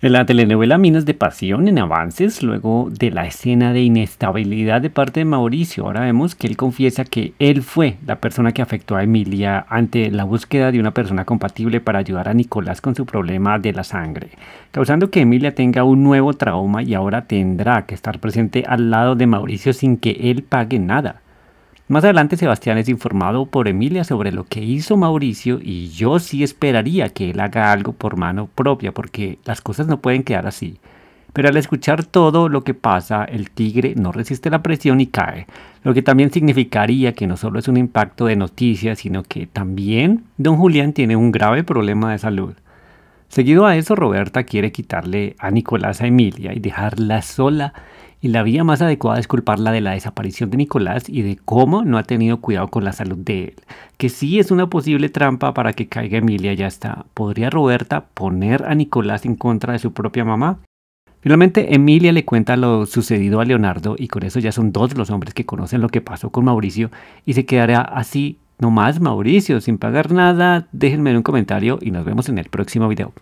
La telenovela Minas de Pasión en avances luego de la escena de inestabilidad de parte de Mauricio. Ahora vemos que él confiesa que él fue la persona que afectó a Emilia ante la búsqueda de una persona compatible para ayudar a Nicolás con su problema de la sangre, causando que Emilia tenga un nuevo trauma y ahora tendrá que estar presente al lado de Mauricio sin que él pague nada. Más adelante Sebastián es informado por Emilia sobre lo que hizo Mauricio y yo sí esperaría que él haga algo por mano propia porque las cosas no pueden quedar así. Pero al escuchar todo lo que pasa, el tigre no resiste la presión y cae, lo que también significaría que no solo es un impacto de noticias, sino que también don Julián tiene un grave problema de salud. Seguido a eso, Roberta quiere quitarle a Nicolás a Emilia y dejarla sola y la vía más adecuada es culparla de la desaparición de Nicolás y de cómo no ha tenido cuidado con la salud de él, que sí es una posible trampa para que caiga Emilia ya está. ¿Podría Roberta poner a Nicolás en contra de su propia mamá? Finalmente, Emilia le cuenta lo sucedido a Leonardo y con eso ya son dos los hombres que conocen lo que pasó con Mauricio y se quedará así nomás Mauricio sin pagar nada. Déjenme un comentario y nos vemos en el próximo video.